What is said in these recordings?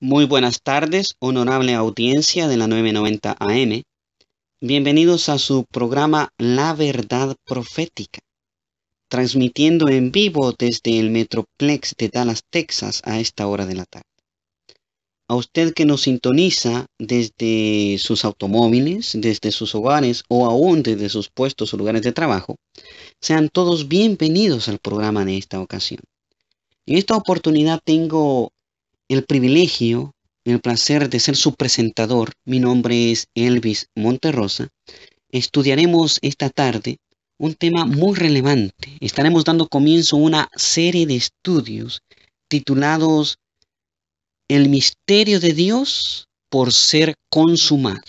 Muy buenas tardes, honorable audiencia de la 990 AM. Bienvenidos a su programa La Verdad Profética, transmitiendo en vivo desde el Metroplex de Dallas, Texas, a esta hora de la tarde. A usted que nos sintoniza desde sus automóviles, desde sus hogares o aún desde sus puestos o lugares de trabajo, sean todos bienvenidos al programa de esta ocasión. En esta oportunidad tengo el privilegio, el placer de ser su presentador. Mi nombre es Elvis Monterrosa. Estudiaremos esta tarde un tema muy relevante. Estaremos dando comienzo a una serie de estudios titulados El misterio de Dios por ser consumado.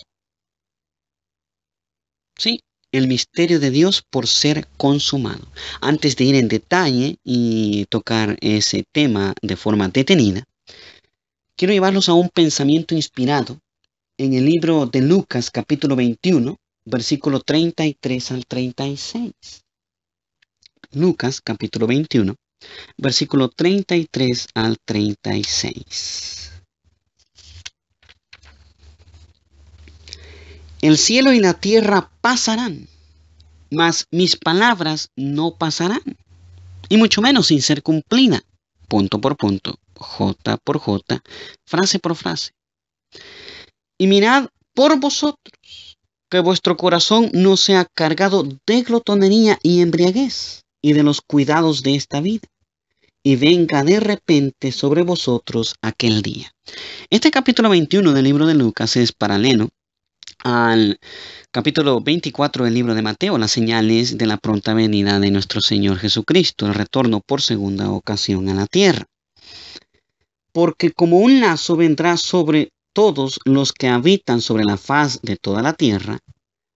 Sí, el misterio de Dios por ser consumado. Antes de ir en detalle y tocar ese tema de forma detenida, Quiero llevarlos a un pensamiento inspirado en el libro de Lucas capítulo 21, versículo 33 al 36. Lucas capítulo 21, versículo 33 al 36. El cielo y la tierra pasarán, mas mis palabras no pasarán, y mucho menos sin ser cumplida punto por punto, J por J, frase por frase. Y mirad por vosotros que vuestro corazón no sea cargado de glotonería y embriaguez y de los cuidados de esta vida, y venga de repente sobre vosotros aquel día. Este capítulo 21 del libro de Lucas es paralelo al capítulo 24 del libro de Mateo, las señales de la pronta venida de nuestro Señor Jesucristo, el retorno por segunda ocasión a la tierra. Porque como un lazo vendrá sobre todos los que habitan sobre la faz de toda la tierra,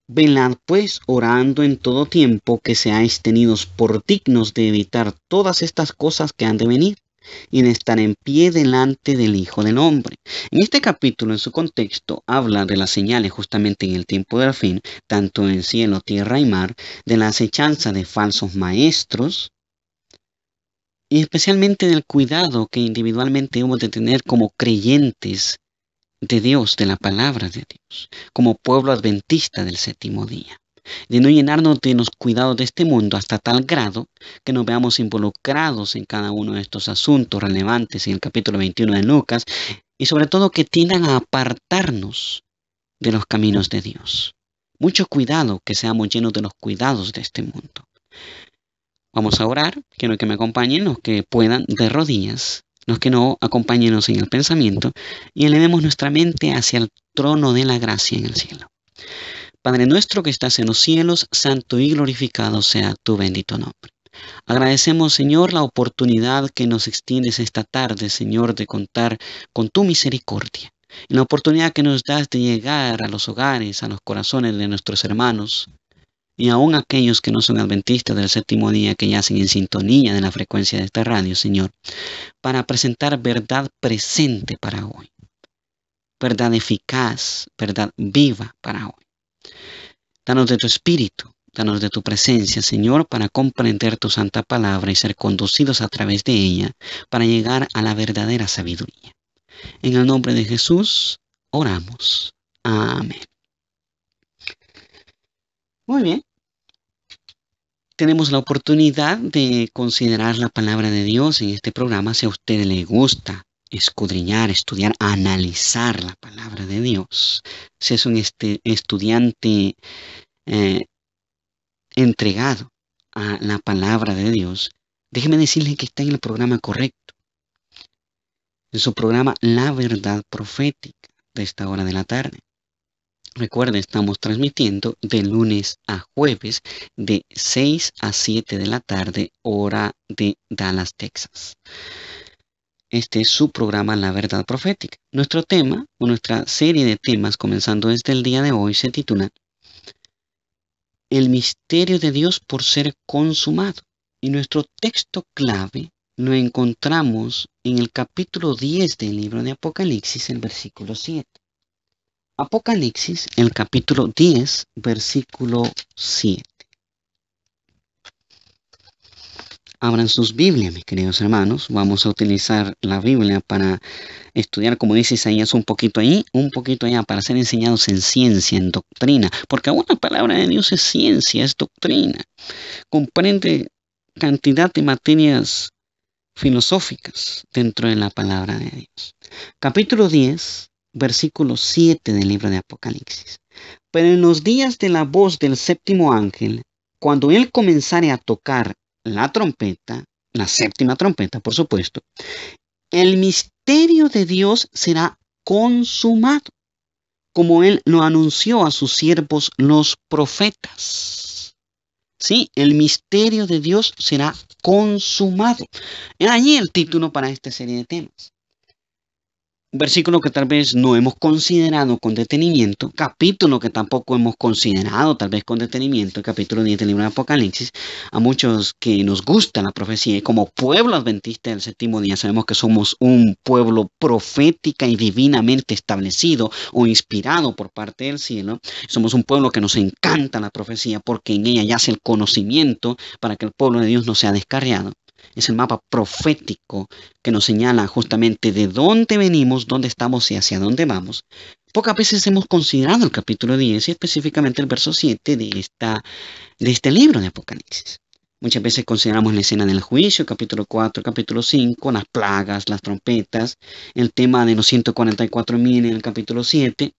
velad pues orando en todo tiempo que seáis tenidos por dignos de evitar todas estas cosas que han de venir y de estar en pie delante del Hijo del Hombre. En este capítulo, en su contexto, habla de las señales justamente en el tiempo del fin, tanto en cielo, tierra y mar, de la acechanza de falsos maestros, y especialmente del cuidado que individualmente hemos de tener como creyentes de Dios, de la palabra de Dios, como pueblo adventista del séptimo día de no llenarnos de los cuidados de este mundo hasta tal grado que nos veamos involucrados en cada uno de estos asuntos relevantes en el capítulo 21 de Lucas y sobre todo que tiendan a apartarnos de los caminos de Dios. Mucho cuidado que seamos llenos de los cuidados de este mundo. Vamos a orar, quiero que me acompañen los que puedan de rodillas, los que no, acompáñenos en el pensamiento y elevemos nuestra mente hacia el trono de la gracia en el cielo. Padre nuestro que estás en los cielos, santo y glorificado sea tu bendito nombre. Agradecemos, Señor, la oportunidad que nos extiendes esta tarde, Señor, de contar con tu misericordia. En la oportunidad que nos das de llegar a los hogares, a los corazones de nuestros hermanos, y aún aquellos que no son adventistas del séptimo día, que yacen en sintonía de la frecuencia de esta radio, Señor, para presentar verdad presente para hoy, verdad eficaz, verdad viva para hoy. Danos de tu espíritu, danos de tu presencia, Señor, para comprender tu santa palabra y ser conducidos a través de ella para llegar a la verdadera sabiduría. En el nombre de Jesús, oramos. Amén. Muy bien. Tenemos la oportunidad de considerar la palabra de Dios en este programa si a usted le gusta escudriñar, estudiar, analizar la palabra de Dios. Si es un este, estudiante eh, entregado a la palabra de Dios, déjeme decirle que está en el programa correcto. En su programa La Verdad Profética de esta hora de la tarde. Recuerde, estamos transmitiendo de lunes a jueves de 6 a 7 de la tarde, hora de Dallas, Texas. Este es su programa La Verdad Profética. Nuestro tema o nuestra serie de temas comenzando desde el día de hoy se titula El misterio de Dios por ser consumado. Y nuestro texto clave lo encontramos en el capítulo 10 del libro de Apocalipsis, el versículo 7. Apocalipsis, el capítulo 10, versículo 7. Abran sus Biblias, mis queridos hermanos. Vamos a utilizar la Biblia para estudiar, como dice Isaías, un poquito ahí, un poquito allá, para ser enseñados en ciencia, en doctrina. Porque una palabra de Dios es ciencia, es doctrina. Comprende cantidad de materias filosóficas dentro de la palabra de Dios. Capítulo 10, versículo 7 del libro de Apocalipsis. Pero en los días de la voz del séptimo ángel, cuando él comenzare a tocar la trompeta, la séptima trompeta, por supuesto, el misterio de Dios será consumado, como Él lo anunció a sus siervos los profetas. Sí, el misterio de Dios será consumado. allí el título para esta serie de temas versículo que tal vez no hemos considerado con detenimiento, capítulo que tampoco hemos considerado tal vez con detenimiento, capítulo 10 del libro de Apocalipsis, a muchos que nos gusta la profecía y como pueblo adventista del séptimo día sabemos que somos un pueblo profética y divinamente establecido o inspirado por parte del cielo, somos un pueblo que nos encanta la profecía porque en ella yace el conocimiento para que el pueblo de Dios no sea descarriado es el mapa profético que nos señala justamente de dónde venimos, dónde estamos y hacia dónde vamos. Pocas veces hemos considerado el capítulo 10 y específicamente el verso 7 de, esta, de este libro de Apocalipsis. Muchas veces consideramos la escena del juicio, capítulo 4, capítulo 5, las plagas, las trompetas, el tema de los 144.000 en el capítulo 7,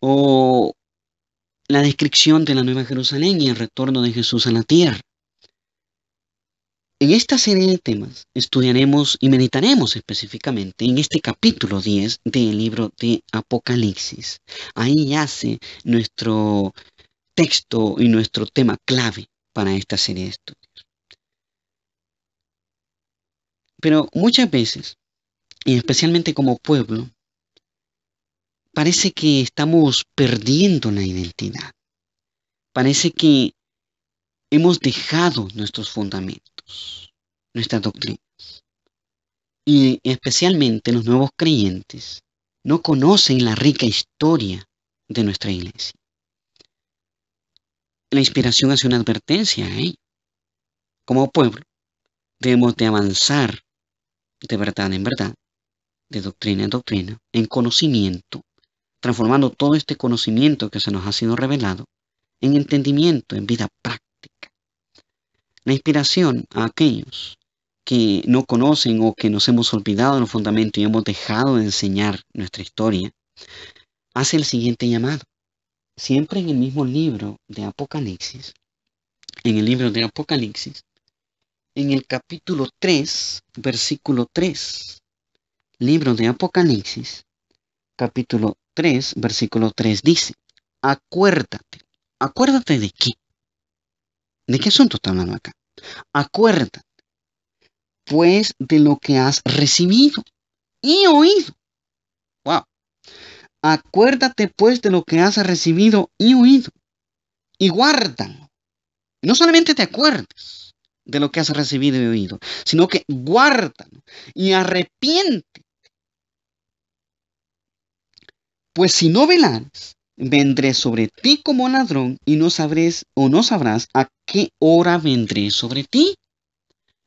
o la descripción de la Nueva Jerusalén y el retorno de Jesús a la tierra. En esta serie de temas estudiaremos y meditaremos específicamente en este capítulo 10 del libro de Apocalipsis. Ahí hace nuestro texto y nuestro tema clave para esta serie de estudios. Pero muchas veces, y especialmente como pueblo, parece que estamos perdiendo la identidad. Parece que hemos dejado nuestros fundamentos, nuestras doctrinas. Y especialmente los nuevos creyentes no conocen la rica historia de nuestra iglesia. La inspiración hace una advertencia ¿eh? Como pueblo, debemos de avanzar de verdad en verdad, de doctrina en doctrina, en conocimiento, transformando todo este conocimiento que se nos ha sido revelado en entendimiento, en vida práctica la inspiración a aquellos que no conocen o que nos hemos olvidado de los fundamentos y hemos dejado de enseñar nuestra historia, hace el siguiente llamado. Siempre en el mismo libro de Apocalipsis, en el libro de Apocalipsis, en el capítulo 3, versículo 3, libro de Apocalipsis, capítulo 3, versículo 3 dice, acuérdate, acuérdate de qué, de qué asunto está hablando acá. Acuérdate, pues, de lo que has recibido y oído. Wow. Acuérdate, pues, de lo que has recibido y oído. Y guárdalo. No solamente te acuerdes de lo que has recibido y oído, sino que guárdalo y arrepiente. Pues si no velares, vendré sobre ti como ladrón y no sabrás o no sabrás a qué hora vendré sobre ti.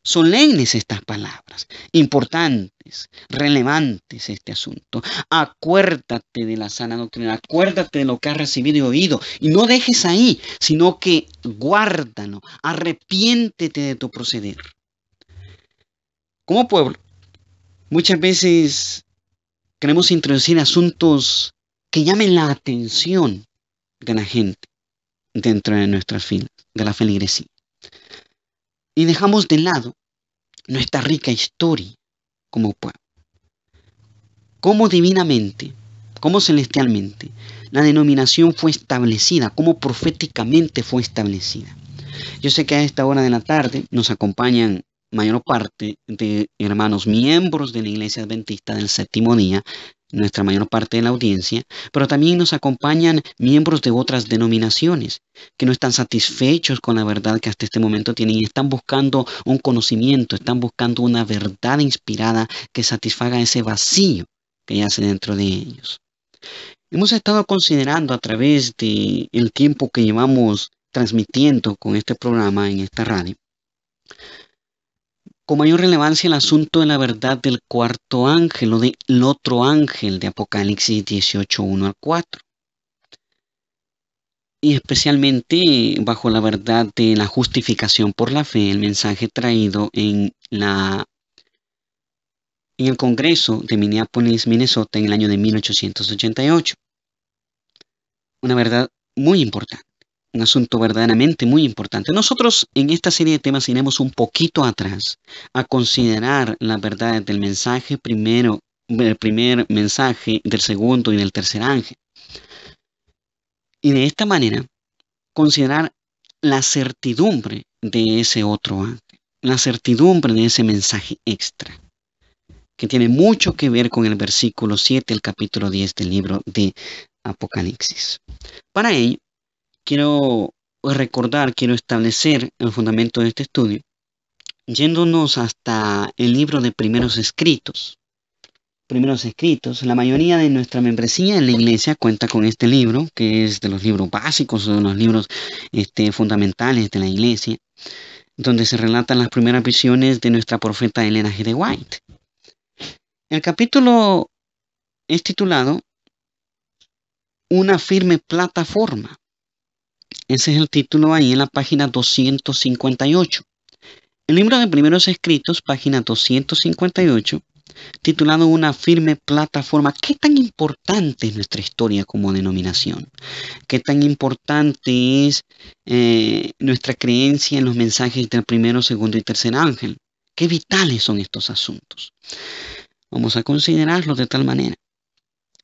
Solemnes estas palabras, importantes, relevantes este asunto. Acuérdate de la sana doctrina, acuérdate de lo que has recibido y oído, y no dejes ahí, sino que guárdalo, arrepiéntete de tu proceder. Como pueblo, muchas veces queremos introducir asuntos que llamen la atención de la gente dentro de nuestra fila, de la feligresía. Y dejamos de lado nuestra rica historia como pueblo. Cómo divinamente, cómo celestialmente, la denominación fue establecida, cómo proféticamente fue establecida. Yo sé que a esta hora de la tarde nos acompañan mayor parte de hermanos miembros de la Iglesia Adventista del Séptimo Día nuestra mayor parte de la audiencia, pero también nos acompañan miembros de otras denominaciones que no están satisfechos con la verdad que hasta este momento tienen y están buscando un conocimiento, están buscando una verdad inspirada que satisfaga ese vacío que yace dentro de ellos. Hemos estado considerando a través del tiempo que llevamos transmitiendo con este programa en esta radio con mayor relevancia el asunto de la verdad del cuarto ángel o del otro ángel de Apocalipsis 18.1 al 4. Y especialmente bajo la verdad de la justificación por la fe, el mensaje traído en, la, en el Congreso de Minneapolis, Minnesota, en el año de 1888. Una verdad muy importante un asunto verdaderamente muy importante. Nosotros en esta serie de temas iremos un poquito atrás a considerar las verdades del mensaje primero, del primer mensaje, del segundo y del tercer ángel. Y de esta manera, considerar la certidumbre de ese otro ángel, la certidumbre de ese mensaje extra, que tiene mucho que ver con el versículo 7, el capítulo 10 del libro de Apocalipsis. Para ello, quiero recordar, quiero establecer el fundamento de este estudio, yéndonos hasta el libro de primeros escritos. Primeros escritos, la mayoría de nuestra membresía en la iglesia cuenta con este libro, que es de los libros básicos o de los libros este, fundamentales de la iglesia, donde se relatan las primeras visiones de nuestra profeta Elena G. de White. El capítulo es titulado Una firme plataforma. Ese es el título ahí en la página 258. El libro de primeros escritos, página 258, titulado Una firme plataforma. ¿Qué tan importante es nuestra historia como denominación? ¿Qué tan importante es eh, nuestra creencia en los mensajes del primero, segundo y tercer ángel? ¿Qué vitales son estos asuntos? Vamos a considerarlos de tal manera.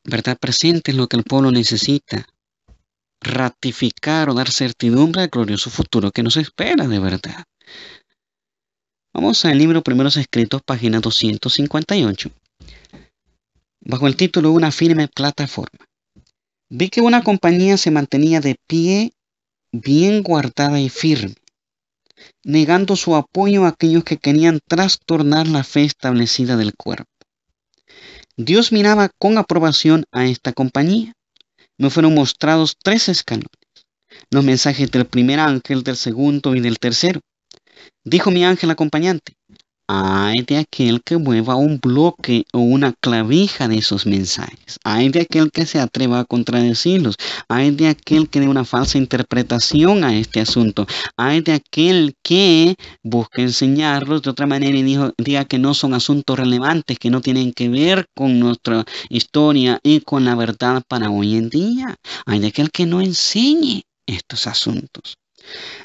¿Verdad? Presente es lo que el pueblo necesita ratificar o dar certidumbre al glorioso futuro que nos espera de verdad. Vamos al libro Primeros Escritos, página 258. Bajo el título Una firme plataforma. Vi que una compañía se mantenía de pie, bien guardada y firme, negando su apoyo a aquellos que querían trastornar la fe establecida del cuerpo. Dios miraba con aprobación a esta compañía me fueron mostrados tres escalones, los mensajes del primer ángel, del segundo y del tercero. Dijo mi ángel acompañante, hay de aquel que mueva un bloque o una clavija de esos mensajes. Hay de aquel que se atreva a contradecirlos. Hay de aquel que dé una falsa interpretación a este asunto. Hay de aquel que busque enseñarlos de otra manera y diga que no son asuntos relevantes, que no tienen que ver con nuestra historia y con la verdad para hoy en día. Hay de aquel que no enseñe estos asuntos.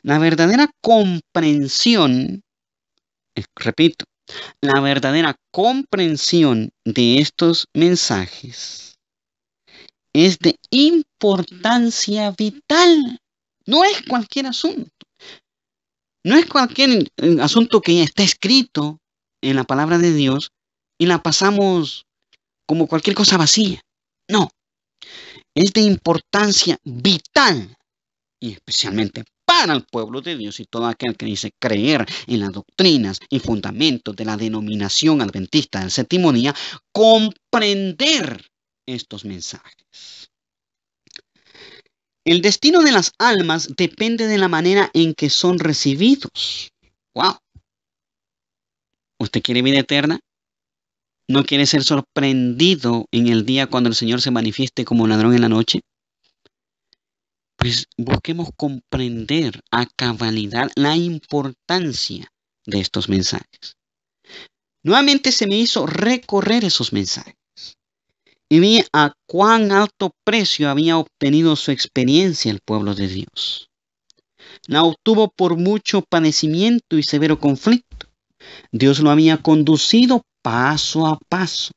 La verdadera comprensión eh, repito, la verdadera comprensión de estos mensajes es de importancia vital. No es cualquier asunto. No es cualquier eh, asunto que está escrito en la palabra de Dios y la pasamos como cualquier cosa vacía. No. Es de importancia vital y especialmente al pueblo de Dios y todo aquel que dice creer en las doctrinas y fundamentos de la denominación adventista del séptimo día, comprender estos mensajes. El destino de las almas depende de la manera en que son recibidos. ¡Wow! ¿Usted quiere vida eterna? ¿No quiere ser sorprendido en el día cuando el Señor se manifieste como ladrón en la noche? Pues, busquemos comprender a cabalidad la importancia de estos mensajes. Nuevamente se me hizo recorrer esos mensajes y vi a cuán alto precio había obtenido su experiencia el pueblo de Dios. La obtuvo por mucho padecimiento y severo conflicto. Dios lo había conducido paso a paso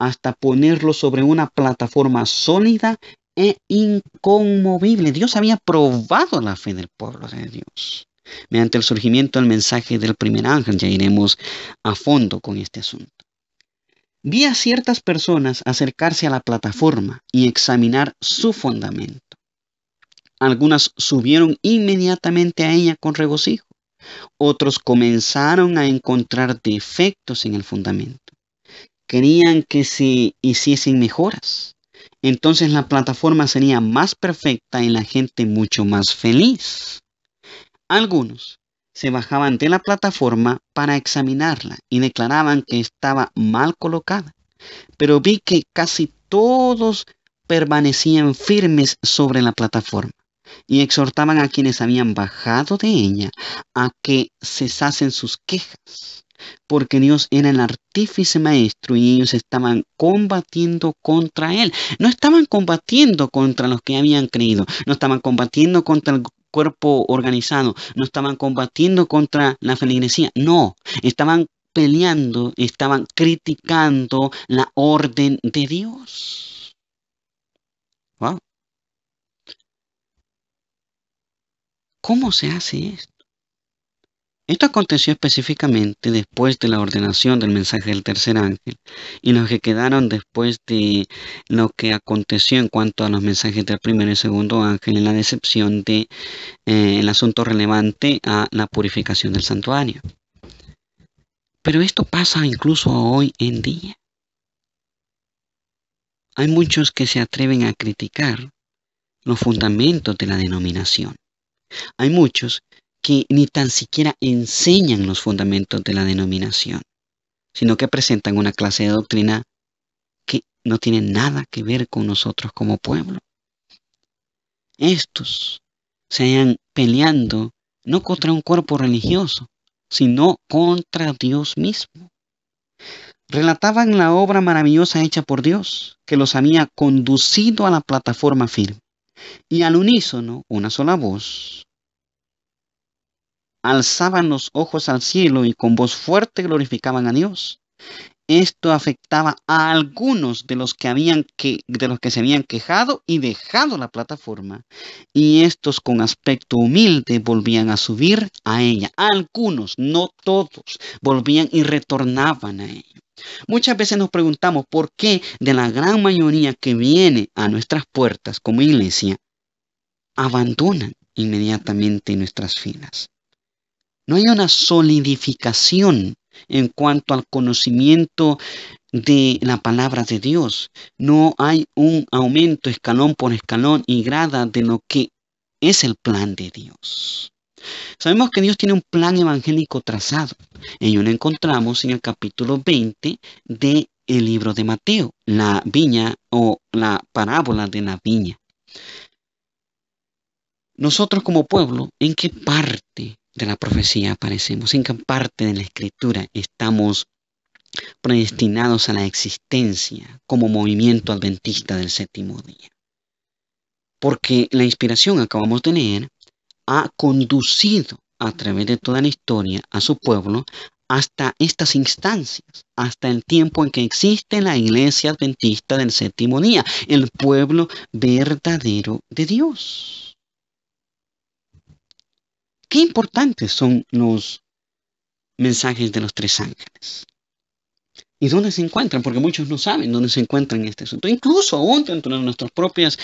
hasta ponerlo sobre una plataforma sólida e inconmovible. Dios había probado la fe del pueblo de Dios mediante el surgimiento del mensaje del primer ángel. Ya iremos a fondo con este asunto. Vi a ciertas personas acercarse a la plataforma y examinar su fundamento. Algunas subieron inmediatamente a ella con regocijo. Otros comenzaron a encontrar defectos en el fundamento. Querían que se hiciesen mejoras entonces la plataforma sería más perfecta y la gente mucho más feliz. Algunos se bajaban de la plataforma para examinarla y declaraban que estaba mal colocada, pero vi que casi todos permanecían firmes sobre la plataforma y exhortaban a quienes habían bajado de ella a que cesasen sus quejas porque Dios era el artífice maestro y ellos estaban combatiendo contra Él. No estaban combatiendo contra los que habían creído, no estaban combatiendo contra el cuerpo organizado, no estaban combatiendo contra la feligresía, no, estaban peleando, estaban criticando la orden de Dios. Wow. ¿Cómo se hace esto? Esto aconteció específicamente después de la ordenación del mensaje del tercer ángel y los que quedaron después de lo que aconteció en cuanto a los mensajes del primer y segundo ángel en la decepción de eh, el asunto relevante a la purificación del santuario. Pero esto pasa incluso hoy en día. Hay muchos que se atreven a criticar los fundamentos de la denominación. Hay muchos que ni tan siquiera enseñan los fundamentos de la denominación, sino que presentan una clase de doctrina que no tiene nada que ver con nosotros como pueblo. Estos se han peleando no contra un cuerpo religioso, sino contra Dios mismo. Relataban la obra maravillosa hecha por Dios, que los había conducido a la plataforma firme. Y al unísono, una sola voz, alzaban los ojos al cielo y con voz fuerte glorificaban a Dios. Esto afectaba a algunos de los que habían de los que se habían quejado y dejado la plataforma, y estos con aspecto humilde volvían a subir a ella. Algunos, no todos, volvían y retornaban a ella. Muchas veces nos preguntamos por qué de la gran mayoría que viene a nuestras puertas como iglesia, abandonan inmediatamente nuestras filas. No hay una solidificación en cuanto al conocimiento de la palabra de Dios. No hay un aumento escalón por escalón y grada de lo que es el plan de Dios. Sabemos que Dios tiene un plan evangélico trazado. Ello lo encontramos en el capítulo 20 de el libro de Mateo, la viña o la parábola de la viña. Nosotros como pueblo, ¿en qué parte la profecía aparecemos. En qué parte de la escritura estamos predestinados a la existencia como movimiento adventista del séptimo día. Porque la inspiración acabamos de leer ha conducido a través de toda la historia a su pueblo hasta estas instancias, hasta el tiempo en que existe la iglesia adventista del séptimo día, el pueblo verdadero de Dios. Qué importantes son los mensajes de los tres ángeles. ¿Y dónde se encuentran? Porque muchos no saben dónde se encuentran en este asunto, incluso aún dentro de nuestros propios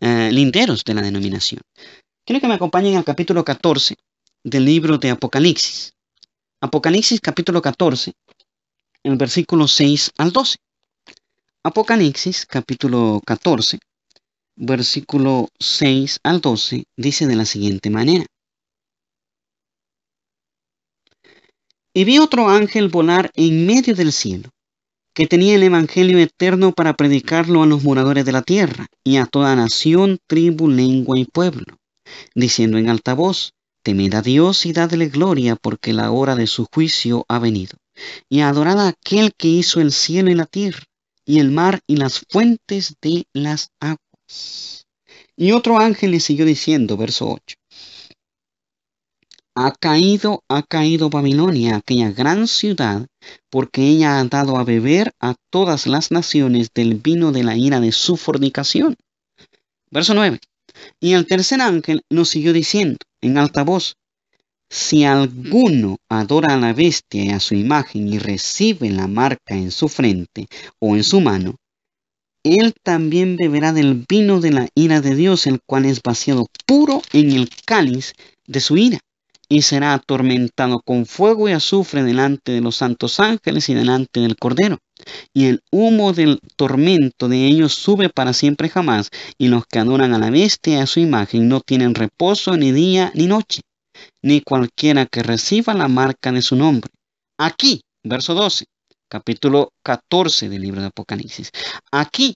eh, linderos de la denominación. Quiero que me acompañen al capítulo 14 del libro de Apocalipsis. Apocalipsis capítulo 14, el versículo 6 al 12. Apocalipsis capítulo 14, versículo 6 al 12, dice de la siguiente manera. Y vi otro ángel volar en medio del cielo, que tenía el Evangelio eterno para predicarlo a los moradores de la tierra y a toda nación, tribu, lengua y pueblo, diciendo en alta voz, Temed a Dios y dadle gloria porque la hora de su juicio ha venido, y adorad a aquel que hizo el cielo y la tierra, y el mar y las fuentes de las aguas. Y otro ángel le siguió diciendo, verso 8, ha caído, ha caído Babilonia, aquella gran ciudad, porque ella ha dado a beber a todas las naciones del vino de la ira de su fornicación. Verso 9. Y el tercer ángel nos siguió diciendo en alta voz, si alguno adora a la bestia y a su imagen y recibe la marca en su frente o en su mano, él también beberá del vino de la ira de Dios, el cual es vaciado puro en el cáliz de su ira y será atormentado con fuego y azufre delante de los santos ángeles y delante del Cordero. Y el humo del tormento de ellos sube para siempre jamás, y los que adoran a la bestia y a su imagen no tienen reposo ni día ni noche, ni cualquiera que reciba la marca de su nombre. Aquí, verso 12, capítulo 14 del libro de Apocalipsis. Aquí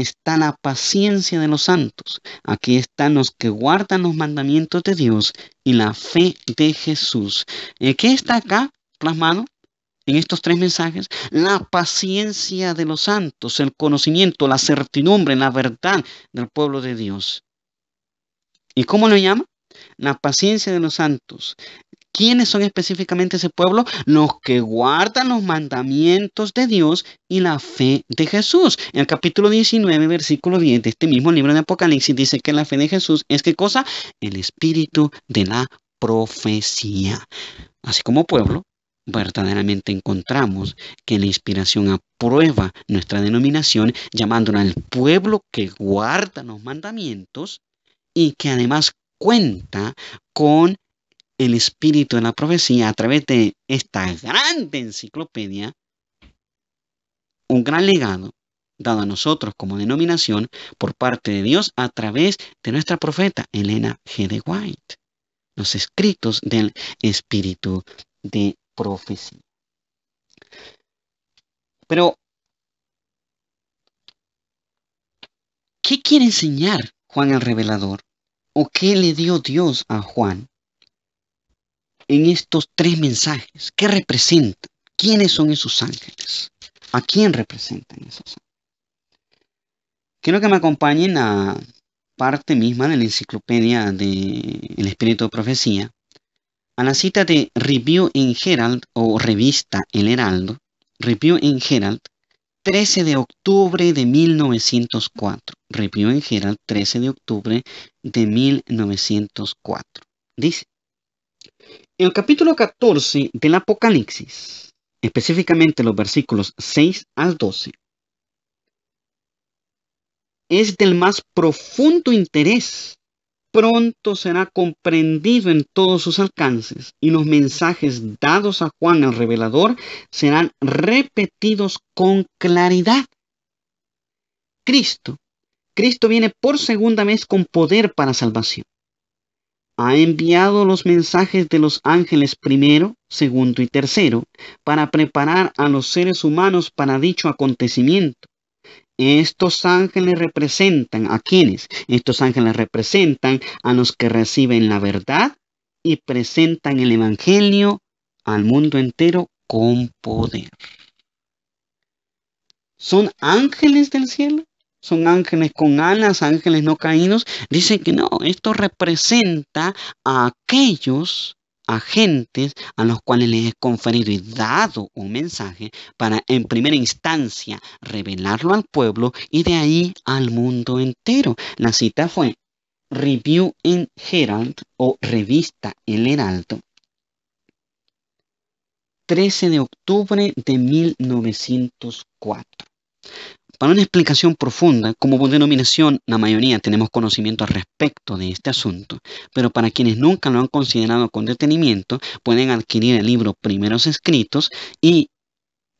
está la paciencia de los santos. Aquí están los que guardan los mandamientos de Dios y la fe de Jesús. Eh, ¿Qué está acá plasmado? en estos tres mensajes, la paciencia de los santos, el conocimiento, la certidumbre, la verdad del pueblo de Dios. ¿Y cómo lo llama? La paciencia de los santos, ¿Quiénes son específicamente ese pueblo? Los que guardan los mandamientos de Dios y la fe de Jesús. En el capítulo 19, versículo 10 de este mismo libro de Apocalipsis dice que la fe de Jesús es qué cosa? El espíritu de la profecía. Así como pueblo, verdaderamente encontramos que la inspiración aprueba nuestra denominación llamándola el pueblo que guarda los mandamientos y que además cuenta con el espíritu de la profecía a través de esta grande enciclopedia, un gran legado dado a nosotros como denominación por parte de Dios a través de nuestra profeta Elena G. de White, los escritos del espíritu de profecía. Pero, ¿qué quiere enseñar Juan el Revelador? ¿O qué le dio Dios a Juan en estos tres mensajes? ¿Qué representan? ¿Quiénes son esos ángeles? ¿A quién representan esos ángeles? Quiero que me acompañen a parte misma de la enciclopedia de Espíritu de Profecía, a la cita de Review in Herald o revista El Heraldo, Review in Herald, 13 de octubre de 1904. Review in Herald, 13 de octubre de 1904. Dice, el capítulo 14 del Apocalipsis, específicamente los versículos 6 al 12, es del más profundo interés. Pronto será comprendido en todos sus alcances y los mensajes dados a Juan el Revelador serán repetidos con claridad. Cristo, Cristo viene por segunda vez con poder para salvación ha enviado los mensajes de los ángeles primero, segundo y tercero para preparar a los seres humanos para dicho acontecimiento. Estos ángeles representan a quienes? Estos ángeles representan a los que reciben la verdad y presentan el Evangelio al mundo entero con poder. ¿Son ángeles del cielo? son ángeles con alas, ángeles no caídos, dicen que no, esto representa a aquellos agentes a los cuales les he conferido y dado un mensaje para en primera instancia revelarlo al pueblo y de ahí al mundo entero. La cita fue Review in Herald o Revista El Heraldo, 13 de octubre de 1904. Para una explicación profunda, como denominación, la mayoría tenemos conocimiento al respecto de este asunto, pero para quienes nunca lo han considerado con detenimiento, pueden adquirir el libro Primeros Escritos y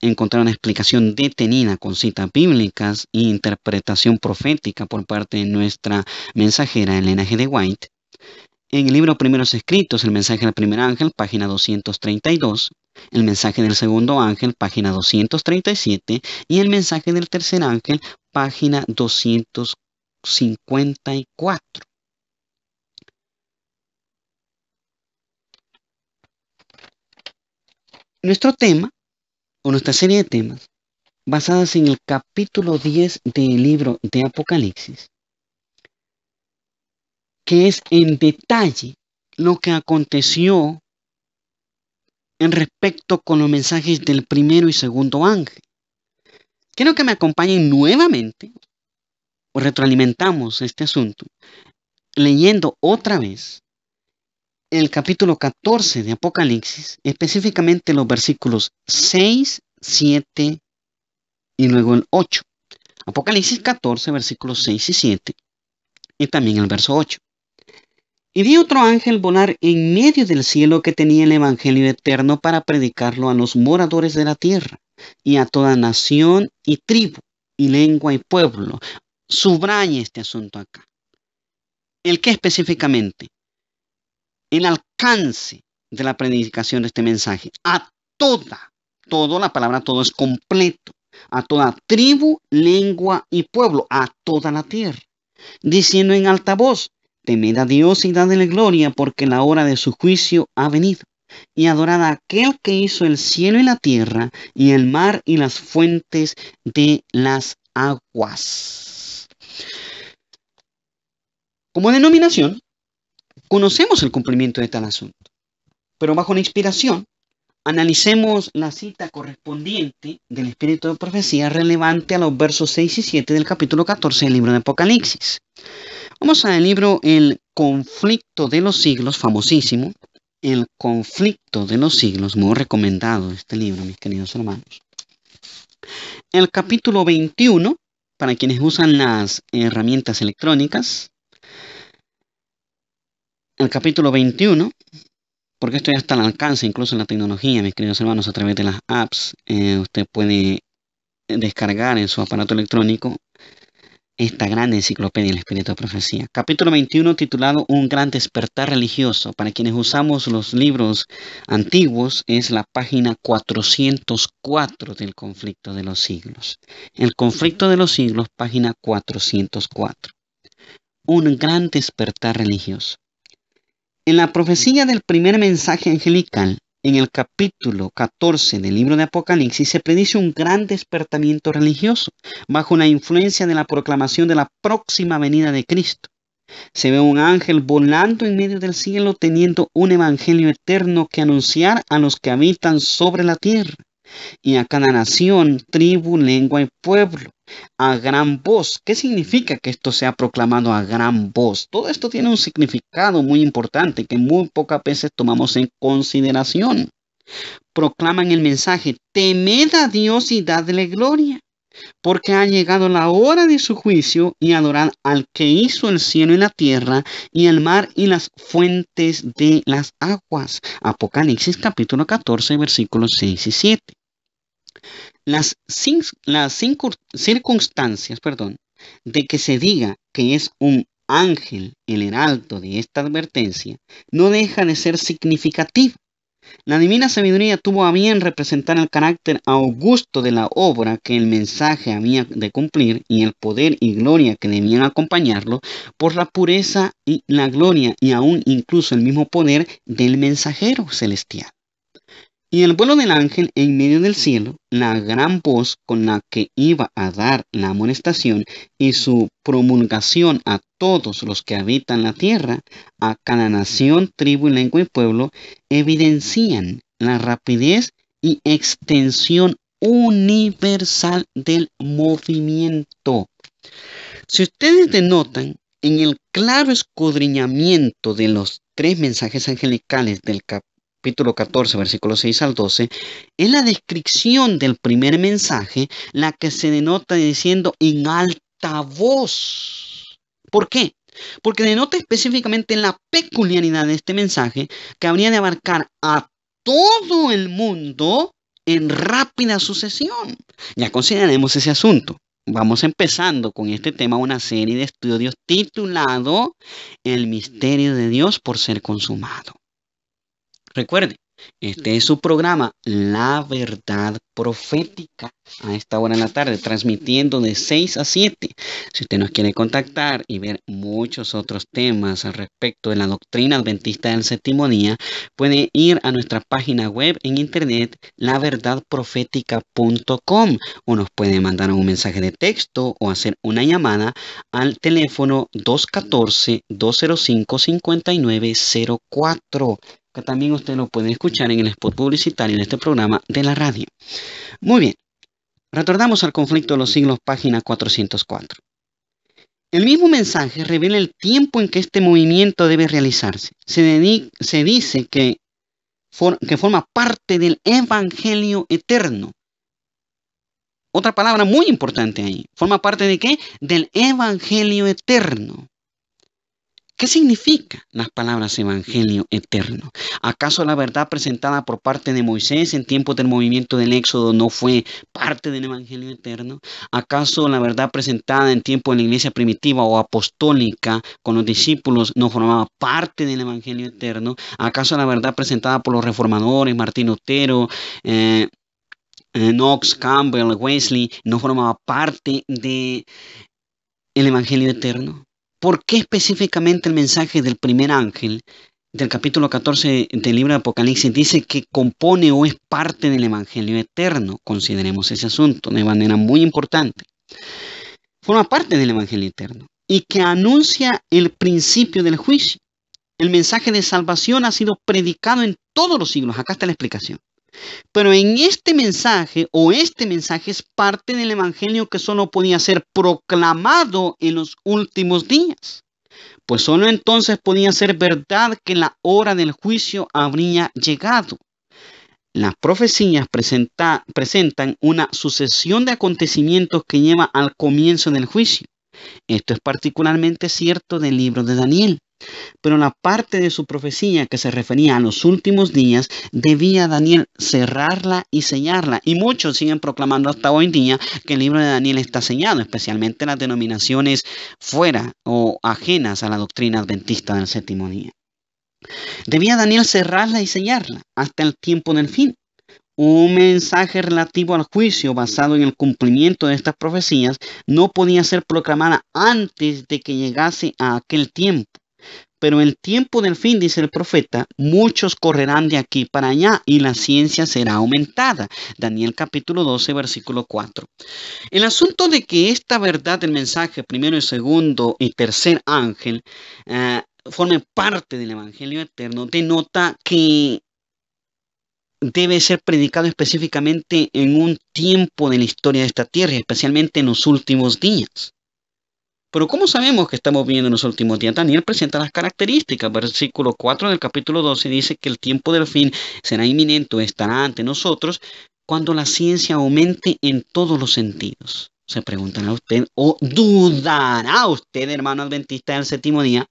encontrar una explicación detenida con citas bíblicas e interpretación profética por parte de nuestra mensajera Elena G. de White. En el libro Primeros Escritos, el mensaje del primer ángel, página 232, el mensaje del segundo ángel, página 237, y el mensaje del tercer ángel, página 254. Nuestro tema, o nuestra serie de temas, basadas en el capítulo 10 del libro de Apocalipsis, que es en detalle lo que aconteció en respecto con los mensajes del primero y segundo ángel. Quiero que me acompañen nuevamente, o retroalimentamos este asunto, leyendo otra vez el capítulo 14 de Apocalipsis, específicamente los versículos 6, 7 y luego el 8. Apocalipsis 14, versículos 6 y 7, y también el verso 8. Y vi otro ángel volar en medio del cielo que tenía el Evangelio eterno para predicarlo a los moradores de la tierra y a toda nación y tribu y lengua y pueblo. Subraña este asunto acá. ¿El qué específicamente? El alcance de la predicación de este mensaje. A toda, todo, la palabra todo es completo. A toda tribu, lengua y pueblo, a toda la tierra. Diciendo en alta voz, Temed a Dios y dadle gloria, porque la hora de su juicio ha venido. Y adorada aquel que hizo el cielo y la tierra, y el mar y las fuentes de las aguas. Como denominación, conocemos el cumplimiento de tal asunto, pero bajo la inspiración, analicemos la cita correspondiente del Espíritu de Profecía relevante a los versos 6 y 7 del capítulo 14 del libro de Apocalipsis. Vamos al libro El conflicto de los siglos, famosísimo. El conflicto de los siglos, muy recomendado este libro, mis queridos hermanos. El capítulo 21, para quienes usan las herramientas electrónicas. El capítulo 21, porque esto ya está al alcance, incluso en la tecnología, mis queridos hermanos, a través de las apps. Eh, usted puede descargar en su aparato electrónico esta gran enciclopedia del Espíritu de Profecía. Capítulo 21 titulado Un gran despertar religioso. Para quienes usamos los libros antiguos es la página 404 del conflicto de los siglos. El conflicto de los siglos, página 404. Un gran despertar religioso. En la profecía del primer mensaje angelical, en el capítulo 14 del libro de Apocalipsis se predice un gran despertamiento religioso bajo la influencia de la proclamación de la próxima venida de Cristo. Se ve un ángel volando en medio del cielo teniendo un evangelio eterno que anunciar a los que habitan sobre la tierra y a cada nación, tribu, lengua y pueblo, a gran voz. ¿Qué significa que esto sea proclamado a gran voz? Todo esto tiene un significado muy importante que muy pocas veces tomamos en consideración. Proclaman el mensaje, temed a Dios y dadle gloria porque ha llegado la hora de su juicio y adorar al que hizo el cielo y la tierra y el mar y las fuentes de las aguas. Apocalipsis capítulo 14 versículos 6 y 7. Las, las circunstancias perdón, de que se diga que es un ángel el heraldo de esta advertencia no deja de ser significativa la divina sabiduría tuvo a bien representar el carácter augusto de la obra que el mensaje había de cumplir y el poder y gloria que debían acompañarlo por la pureza y la gloria y aún incluso el mismo poder del mensajero celestial. Y el vuelo del ángel en medio del cielo, la gran voz con la que iba a dar la amonestación y su promulgación a todos los que habitan la tierra, a cada nación, tribu, lengua y pueblo, evidencian la rapidez y extensión universal del movimiento. Si ustedes denotan en el claro escudriñamiento de los tres mensajes angelicales del capítulo capítulo 14, versículos 6 al 12, es la descripción del primer mensaje, la que se denota diciendo en alta voz. ¿Por qué? Porque denota específicamente la peculiaridad de este mensaje que habría de abarcar a todo el mundo en rápida sucesión. Ya consideraremos ese asunto. Vamos empezando con este tema una serie de estudios titulado El misterio de Dios por ser consumado. Recuerde, este es su programa La Verdad Profética a esta hora en la tarde, transmitiendo de 6 a 7. Si usted nos quiere contactar y ver muchos otros temas al respecto de la doctrina adventista del séptimo día, puede ir a nuestra página web en internet laverdadprofética.com o nos puede mandar un mensaje de texto o hacer una llamada al teléfono 214-205-5904 que también usted lo puede escuchar en el spot publicitario en este programa de la radio. Muy bien, retornamos al conflicto de los siglos, página 404. El mismo mensaje revela el tiempo en que este movimiento debe realizarse. Se, se dice que, que forma parte del Evangelio eterno. Otra palabra muy importante ahí. ¿Forma parte de qué? Del Evangelio eterno. ¿Qué significan las palabras Evangelio eterno? ¿Acaso la verdad presentada por parte de Moisés en tiempos del movimiento del Éxodo no fue parte del Evangelio eterno? ¿Acaso la verdad presentada en tiempo de la iglesia primitiva o apostólica con los discípulos no formaba parte del Evangelio eterno? ¿Acaso la verdad presentada por los reformadores, Martín Otero, eh, eh, Knox, Campbell, Wesley, no formaba parte del Evangelio eterno? ¿Por qué específicamente el mensaje del primer ángel del capítulo 14 del libro de Apocalipsis dice que compone o es parte del Evangelio eterno? Consideremos ese asunto de manera muy importante. Forma parte del Evangelio eterno y que anuncia el principio del juicio. El mensaje de salvación ha sido predicado en todos los siglos. Acá está la explicación. Pero en este mensaje, o este mensaje es parte del Evangelio que solo podía ser proclamado en los últimos días, pues solo entonces podía ser verdad que la hora del juicio habría llegado. Las profecías presentan una sucesión de acontecimientos que lleva al comienzo del juicio. Esto es particularmente cierto del libro de Daniel. Pero la parte de su profecía que se refería a los últimos días, debía Daniel cerrarla y sellarla. Y muchos siguen proclamando hasta hoy día que el libro de Daniel está sellado, especialmente las denominaciones fuera o ajenas a la doctrina adventista del séptimo día. Debía Daniel cerrarla y sellarla hasta el tiempo del fin. Un mensaje relativo al juicio basado en el cumplimiento de estas profecías no podía ser proclamada antes de que llegase a aquel tiempo. Pero el tiempo del fin, dice el profeta, muchos correrán de aquí para allá y la ciencia será aumentada. Daniel capítulo 12, versículo 4. El asunto de que esta verdad del mensaje, primero segundo y tercer ángel, eh, forme parte del Evangelio Eterno, denota que debe ser predicado específicamente en un tiempo de la historia de esta tierra, especialmente en los últimos días. Pero ¿cómo sabemos que estamos viviendo en los últimos días? Daniel presenta las características. Versículo 4 del capítulo 12 dice que el tiempo del fin será inminente, estará ante nosotros cuando la ciencia aumente en todos los sentidos. Se preguntará usted o dudará usted, hermano adventista del séptimo día,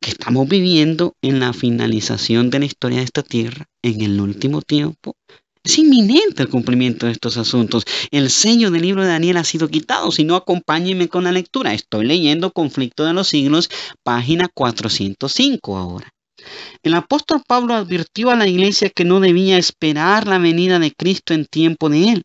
que estamos viviendo en la finalización de la historia de esta tierra, en el último tiempo, es inminente el cumplimiento de estos asuntos. El sello del libro de Daniel ha sido quitado. Si no, acompáñenme con la lectura. Estoy leyendo Conflicto de los Siglos, página 405 ahora. El apóstol Pablo advirtió a la iglesia que no debía esperar la venida de Cristo en tiempo de él.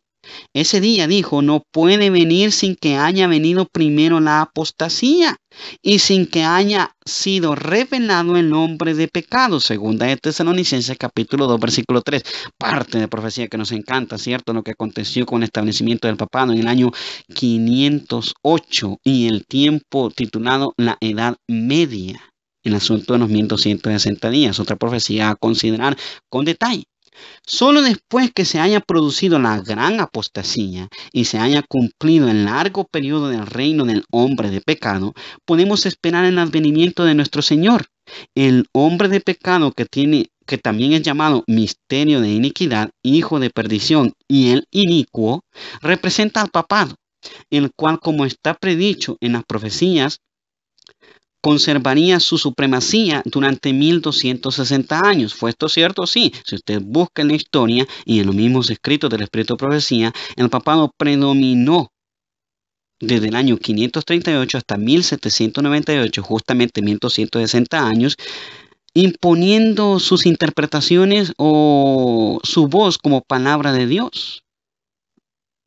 Ese día dijo, no puede venir sin que haya venido primero la apostasía y sin que haya sido revelado el nombre de pecado. Segunda de Tesalonicenses capítulo 2 versículo 3. Parte de profecía que nos encanta, ¿cierto? Lo que aconteció con el establecimiento del papado en el año 508 y el tiempo titulado la Edad Media. El asunto de los 1260 días, otra profecía a considerar con detalle. Solo después que se haya producido la gran apostasía y se haya cumplido el largo periodo del reino del hombre de pecado, podemos esperar el advenimiento de nuestro Señor. El hombre de pecado que tiene que también es llamado misterio de iniquidad, hijo de perdición, y el inicuo, representa al papado, el cual, como está predicho en las profecías, conservaría su supremacía durante 1260 años. ¿Fue esto cierto? Sí. Si usted busca en la historia y en los mismos escritos del Espíritu de Profecía, el papado predominó desde el año 538 hasta 1798, justamente 1260 años, imponiendo sus interpretaciones o su voz como palabra de Dios.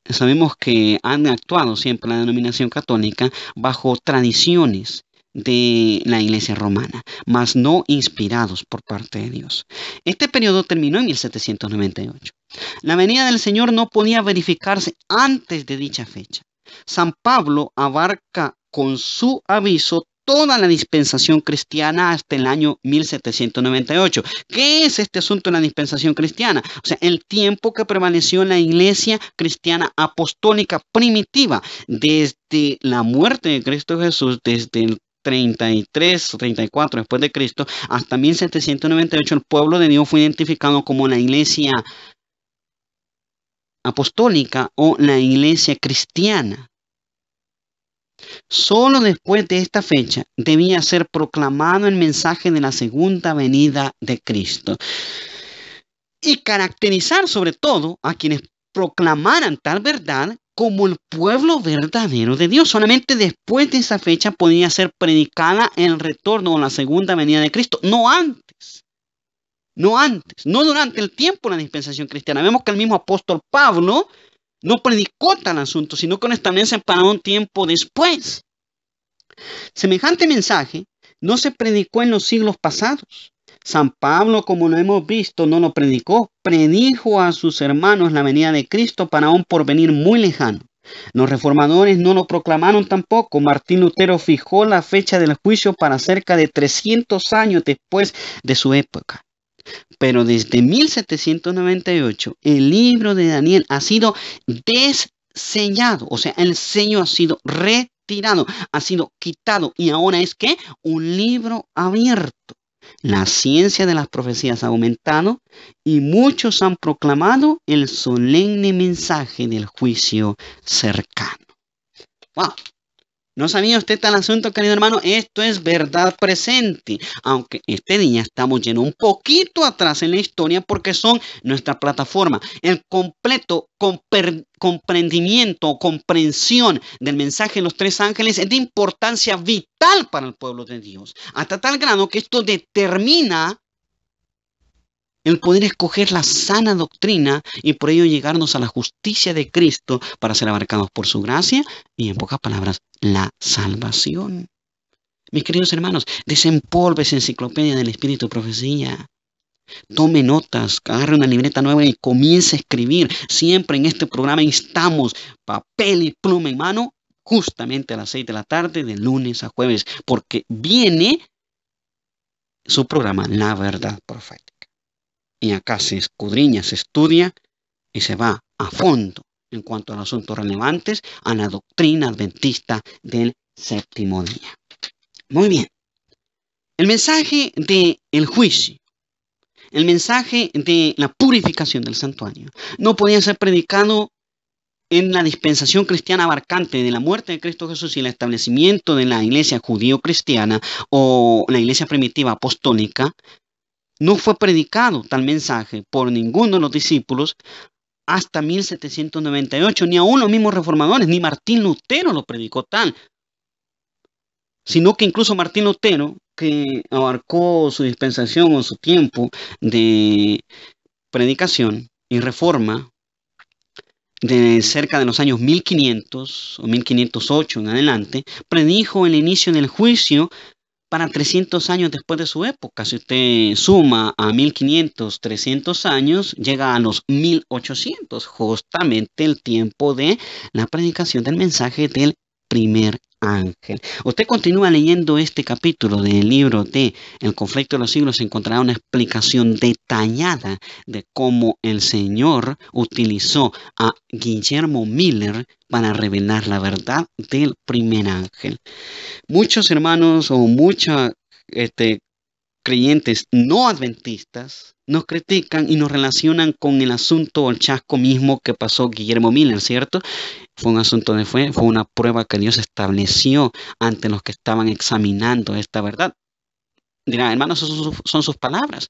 Sabemos que han actuado siempre la denominación católica bajo tradiciones de la iglesia romana, mas no inspirados por parte de Dios. Este periodo terminó en 1798. La venida del Señor no podía verificarse antes de dicha fecha. San Pablo abarca con su aviso toda la dispensación cristiana hasta el año 1798. ¿Qué es este asunto de la dispensación cristiana? O sea, el tiempo que permaneció en la iglesia cristiana apostólica primitiva, desde la muerte de Cristo Jesús, desde el 33 o 34 después de Cristo hasta 1798 el pueblo de Dios fue identificado como la iglesia apostólica o la iglesia cristiana. Solo después de esta fecha debía ser proclamado el mensaje de la segunda venida de Cristo y caracterizar sobre todo a quienes proclamaran tal verdad como el pueblo verdadero de Dios. Solamente después de esa fecha podía ser predicada el retorno o la segunda venida de Cristo, no antes. No antes, no durante el tiempo de la dispensación cristiana. Vemos que el mismo apóstol Pablo no predicó tal asunto, sino que lo establece para un tiempo después. Semejante mensaje no se predicó en los siglos pasados, San Pablo, como lo hemos visto, no lo predicó, predijo a sus hermanos la venida de Cristo para un porvenir muy lejano. Los reformadores no lo proclamaron tampoco. Martín Lutero fijó la fecha del juicio para cerca de 300 años después de su época. Pero desde 1798 el libro de Daniel ha sido desseñado, o sea, el sello ha sido retirado, ha sido quitado y ahora es que un libro abierto la ciencia de las profecías ha aumentado y muchos han proclamado el solemne mensaje del juicio cercano. ¿No sabía usted tal asunto, querido hermano? Esto es verdad presente. Aunque este día estamos llenos un poquito atrás en la historia porque son nuestra plataforma. El completo comprendimiento, comprensión del mensaje de los tres ángeles es de importancia vital para el pueblo de Dios. Hasta tal grado que esto determina el poder escoger la sana doctrina y por ello llegarnos a la justicia de Cristo para ser abarcados por su gracia y, en pocas palabras, la salvación. Mis queridos hermanos, desempolve esa enciclopedia del Espíritu Profecía. Tome notas, agarre una libreta nueva y comience a escribir. Siempre en este programa instamos papel y pluma en mano justamente a las 6 de la tarde, de lunes a jueves, porque viene su programa La Verdad Profética y acá se escudriña, se estudia y se va a fondo en cuanto a los asuntos relevantes a la doctrina adventista del séptimo día. Muy bien. El mensaje de el juicio, el mensaje de la purificación del santuario, no podía ser predicado en la dispensación cristiana abarcante de la muerte de Cristo Jesús y el establecimiento de la iglesia judío-cristiana o la iglesia primitiva apostólica, no fue predicado tal mensaje por ninguno de los discípulos hasta 1798, ni aún los mismos reformadores, ni Martín Lutero lo predicó tal, sino que incluso Martín Lutero, que abarcó su dispensación o su tiempo de predicación y reforma de cerca de los años 1500 o 1508 en adelante, predijo el inicio del juicio para 300 años después de su época. Si usted suma a 1500, 300 años, llega a los 1800, justamente el tiempo de la predicación del mensaje del primer ángel. Usted continúa leyendo este capítulo del libro de El conflicto de los siglos, encontrará una explicación detallada de cómo el Señor utilizó a Guillermo Miller para revelar la verdad del primer ángel. Muchos hermanos o muchos este, creyentes no adventistas nos critican y nos relacionan con el asunto o el chasco mismo que pasó Guillermo Miller, ¿cierto? Fue un asunto de fue, fue una prueba que Dios estableció ante los que estaban examinando esta verdad. Dirán, hermanos, son son sus palabras.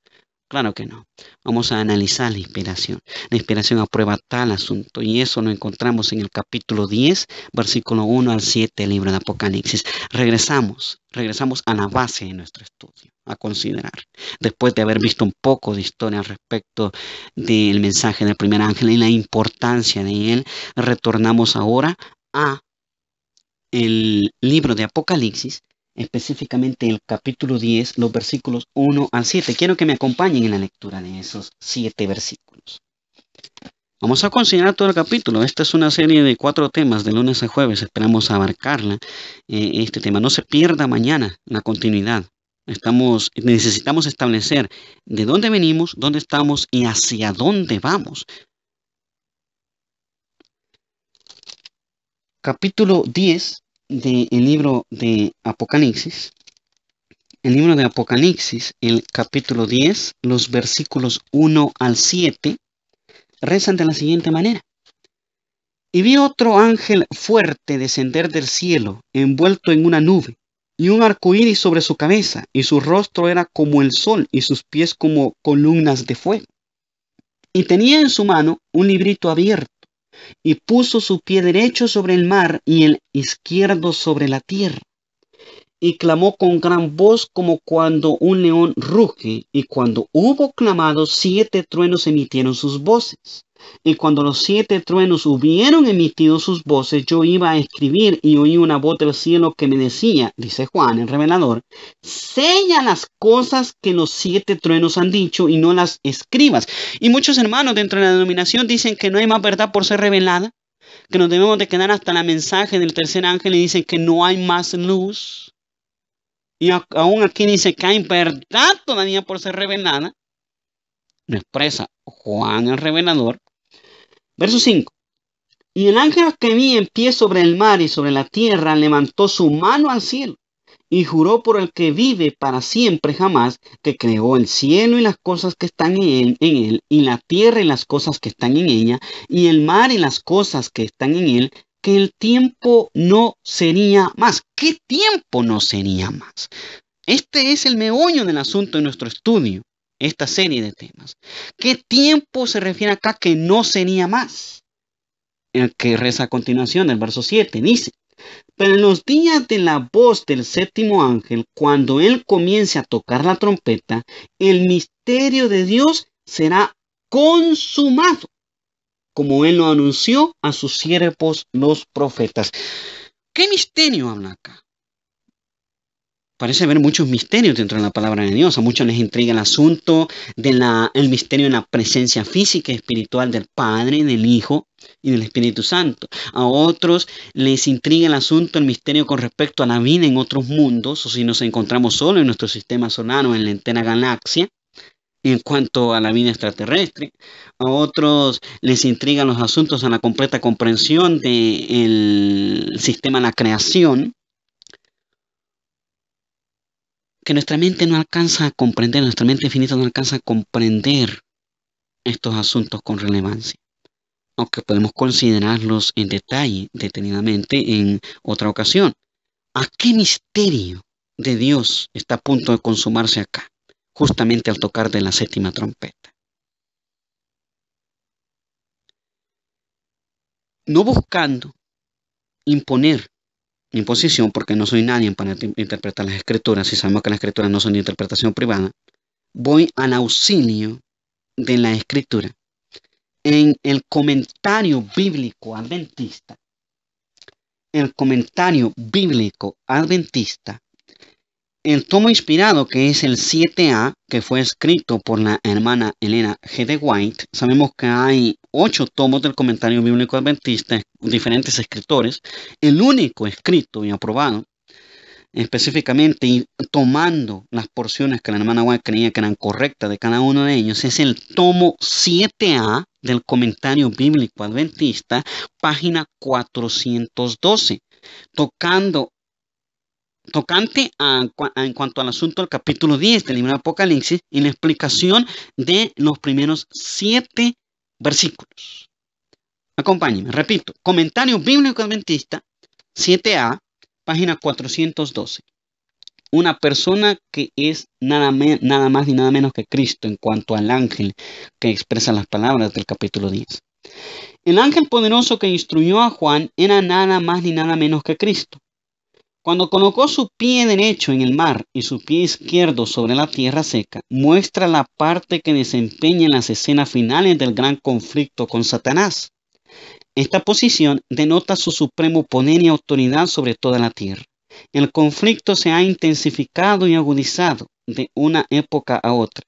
Claro que no. Vamos a analizar la inspiración. La inspiración aprueba tal asunto y eso lo encontramos en el capítulo 10, versículo 1 al 7 del libro de Apocalipsis. Regresamos, regresamos a la base de nuestro estudio, a considerar, después de haber visto un poco de historia al respecto del mensaje del primer ángel y la importancia de él, retornamos ahora a el libro de Apocalipsis específicamente el capítulo 10, los versículos 1 al 7. Quiero que me acompañen en la lectura de esos siete versículos. Vamos a considerar todo el capítulo. Esta es una serie de cuatro temas de lunes a jueves. Esperamos abarcarla. Eh, este tema no se pierda mañana la continuidad. Estamos, necesitamos establecer de dónde venimos, dónde estamos y hacia dónde vamos. Capítulo 10, libro de Apocalipsis, el libro de Apocalipsis, el capítulo 10, los versículos 1 al 7, rezan de la siguiente manera. Y vi otro ángel fuerte descender del cielo, envuelto en una nube, y un arco iris sobre su cabeza, y su rostro era como el sol, y sus pies como columnas de fuego. Y tenía en su mano un librito abierto y puso su pie derecho sobre el mar y el izquierdo sobre la tierra. Y clamó con gran voz como cuando un león ruge, y cuando hubo clamado siete truenos emitieron sus voces. Y cuando los siete truenos hubieron emitido sus voces, yo iba a escribir y oí una voz del cielo que me decía, dice Juan el revelador, sella las cosas que los siete truenos han dicho y no las escribas. Y muchos hermanos dentro de la denominación dicen que no hay más verdad por ser revelada, que nos debemos de quedar hasta la mensaje del tercer ángel y dicen que no hay más luz. Y aún aquí dice que hay verdad todavía por ser revelada. Lo expresa Juan el revelador Verso 5. Y el ángel que vi en pie sobre el mar y sobre la tierra levantó su mano al cielo y juró por el que vive para siempre jamás, que creó el cielo y las cosas que están en él, y la tierra y las cosas que están en ella, y el mar y las cosas que están en él, que el tiempo no sería más. ¿Qué tiempo no sería más? Este es el meollo del asunto de nuestro estudio esta serie de temas. ¿Qué tiempo se refiere acá que no sería más? El que reza a continuación, el verso 7, dice, pero en los días de la voz del séptimo ángel, cuando él comience a tocar la trompeta, el misterio de Dios será consumado, como él lo anunció a sus siervos los profetas. ¿Qué misterio habla acá? parece haber muchos misterios dentro de la palabra de Dios. A muchos les intriga el asunto del misterio de la presencia física y espiritual del Padre, del Hijo y del Espíritu Santo. A otros les intriga el asunto, el misterio con respecto a la vida en otros mundos, o si nos encontramos solo en nuestro sistema solar o en la entera galaxia. En cuanto a la vida extraterrestre, a otros les intrigan los asuntos a la completa comprensión del el sistema la creación, que nuestra mente no alcanza a comprender, nuestra mente infinita no alcanza a comprender estos asuntos con relevancia, aunque podemos considerarlos en detalle, detenidamente, en otra ocasión. ¿A qué misterio de Dios está a punto de consumarse acá, justamente al tocar de la séptima trompeta? No buscando imponer imposición, porque no soy nadie para interpretar las escrituras, si sabemos que las escrituras no son de interpretación privada, voy al auxilio de la escritura. En el comentario bíblico adventista, el comentario bíblico adventista el tomo inspirado, que es el 7A, que fue escrito por la hermana Elena G. de White, sabemos que hay ocho tomos del comentario bíblico adventista, diferentes escritores. El único escrito y aprobado específicamente tomando las porciones que la hermana White creía que eran correctas de cada uno de ellos, es el tomo 7A del comentario bíblico adventista, página 412, tocando tocante en cuanto al asunto del capítulo 10 del libro de Apocalipsis y la explicación de los primeros siete versículos. Acompáñenme, repito, comentario bíblico adventista 7a, página 412. Una persona que es nada, nada más ni nada menos que Cristo en cuanto al ángel que expresa las palabras del capítulo 10. El ángel poderoso que instruyó a Juan era nada más ni nada menos que Cristo. Cuando colocó su pie derecho en el mar y su pie izquierdo sobre la tierra seca, muestra la parte que desempeña en las escenas finales del gran conflicto con Satanás. Esta posición denota su supremo poder y autoridad sobre toda la tierra. El conflicto se ha intensificado y agudizado de una época a otra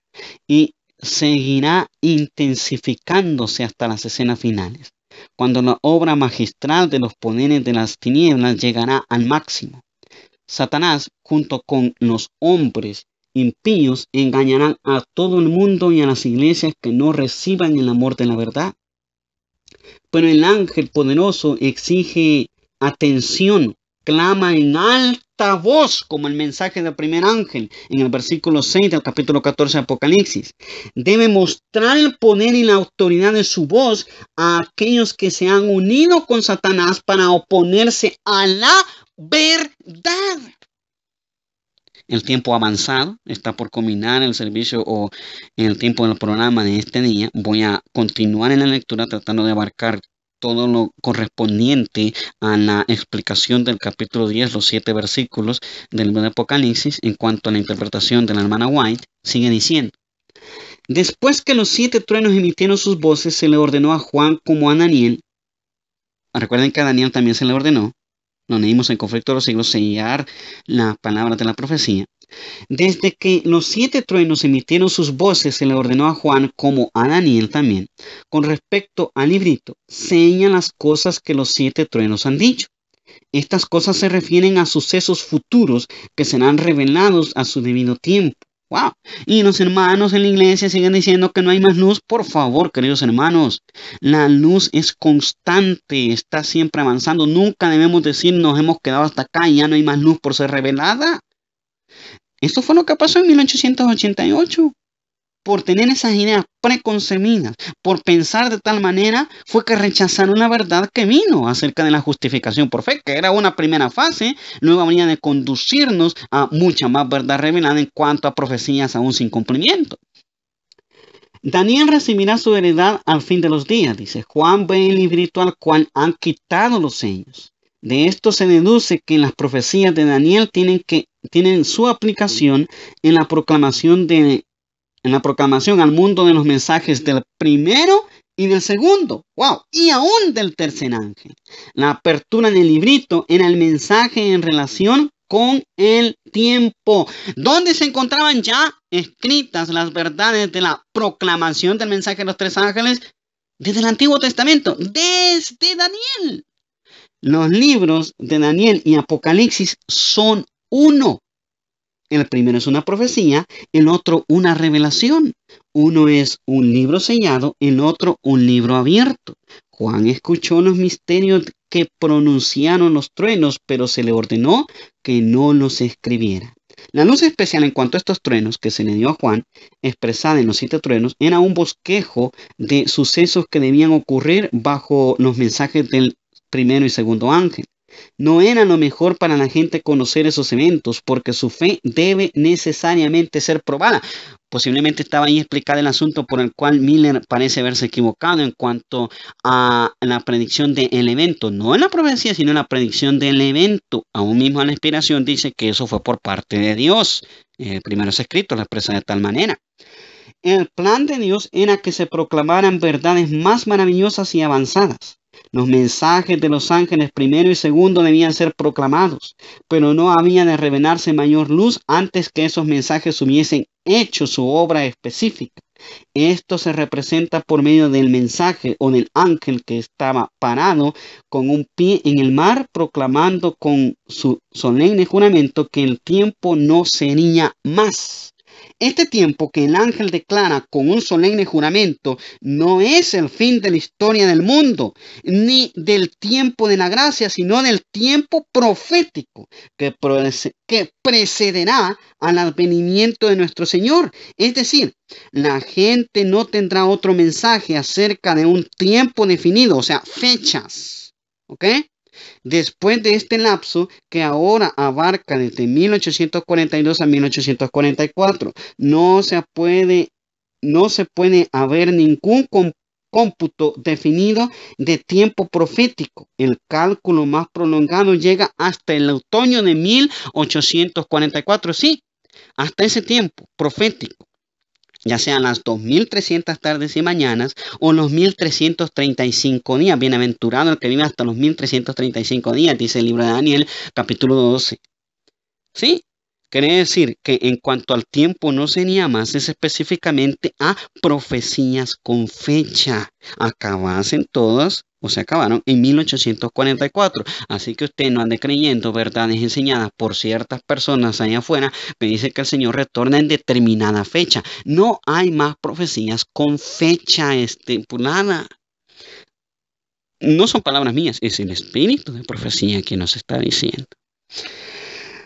y seguirá intensificándose hasta las escenas finales cuando la obra magistral de los poderes de las tinieblas llegará al máximo. Satanás, junto con los hombres impíos, engañarán a todo el mundo y a las iglesias que no reciban el amor de la verdad. Pero el ángel poderoso exige atención, clama en alto voz como el mensaje del primer ángel en el versículo 6 del capítulo 14 de Apocalipsis. Debe mostrar el poder y la autoridad de su voz a aquellos que se han unido con Satanás para oponerse a la verdad. El tiempo avanzado está por combinar el servicio o el tiempo del programa de este día. Voy a continuar en la lectura tratando de abarcar todo lo correspondiente a la explicación del capítulo 10, los siete versículos del libro de Apocalipsis, en cuanto a la interpretación de la hermana White, sigue diciendo. Después que los siete truenos emitieron sus voces, se le ordenó a Juan como a Daniel. Recuerden que a Daniel también se le ordenó, lo leímos en conflicto de los siglos, sellar las palabras de la profecía. Desde que los siete truenos emitieron sus voces, se le ordenó a Juan, como a Daniel también, con respecto al librito, seña las cosas que los siete truenos han dicho. Estas cosas se refieren a sucesos futuros que serán revelados a su debido tiempo. Wow. Y los hermanos en la iglesia siguen diciendo que no hay más luz. Por favor, queridos hermanos, la luz es constante, está siempre avanzando. Nunca debemos decir nos hemos quedado hasta acá y ya no hay más luz por ser revelada. Esto fue lo que pasó en 1888. Por tener esas ideas preconcebidas, por pensar de tal manera, fue que rechazaron la verdad que vino acerca de la justificación por fe, que era una primera fase, nueva manera de conducirnos a mucha más verdad revelada en cuanto a profecías aún sin cumplimiento. Daniel recibirá su heredad al fin de los días, dice Juan ve el librito al cual han quitado los sellos. De esto se deduce que las profecías de Daniel tienen, que, tienen su aplicación en la, proclamación de, la proclamación al mundo de los mensajes del primero y del segundo, wow, y aún del tercer ángel. La apertura del librito era el mensaje en relación con el tiempo, donde se encontraban ya escritas las verdades de la proclamación del mensaje de los tres ángeles desde el Antiguo Testamento, desde Daniel. Los libros de Daniel y Apocalipsis son uno. El primero es una profecía, el otro una revelación. Uno es un libro sellado, el otro un libro abierto. Juan escuchó los misterios que pronunciaron los truenos, pero se le ordenó que no los escribiera. La luz especial en cuanto a estos truenos que se le dio a Juan, expresada en los siete truenos, era un bosquejo de sucesos que debían ocurrir bajo los mensajes del primero y segundo ángel. No era lo mejor para la gente conocer esos eventos, porque su fe debe necesariamente ser probada. Posiblemente estaba ahí explicado el asunto por el cual Miller parece haberse equivocado en cuanto a la predicción del evento. No en la profecía, sino en la predicción del evento. Aún mismo en la inspiración dice que eso fue por parte de Dios. El eh, primero es escrito, la expresa de tal manera. El plan de Dios era que se proclamaran verdades más maravillosas y avanzadas los mensajes de los ángeles primero y segundo debían ser proclamados, pero no había de revelarse mayor luz antes que esos mensajes hubiesen hecho su obra específica. Esto se representa por medio del mensaje o del ángel que estaba parado con un pie en el mar, proclamando con su solemne juramento que el tiempo no sería más este tiempo que el ángel declara con un solemne juramento no es el fin de la historia del mundo, ni del tiempo de la gracia, sino del tiempo profético que, precederá al advenimiento de nuestro Señor. Es decir, la gente no tendrá otro mensaje acerca de un tiempo definido, o sea, fechas. ¿Ok? Después de este lapso, que ahora abarca desde 1842 a 1844, no se puede, no se puede haber ningún cómputo definido de tiempo profético. El cálculo más prolongado llega hasta el otoño de 1844, sí, hasta ese tiempo profético ya sean las 2.300 tardes y mañanas o los 1.335 días. Bienaventurado el que vive hasta los 1.335 días, dice el libro de Daniel capítulo 12. ¿Sí? Quiere decir que en cuanto al tiempo no se sería más, es específicamente a profecías con fecha. en todas o se acabaron en 1844. Así que usted no ande creyendo verdades enseñadas por ciertas personas allá afuera que dice que el Señor retorna en determinada fecha. No hay más profecías con fecha estipulada. Pues no son palabras mías, es el espíritu de profecía que nos está diciendo.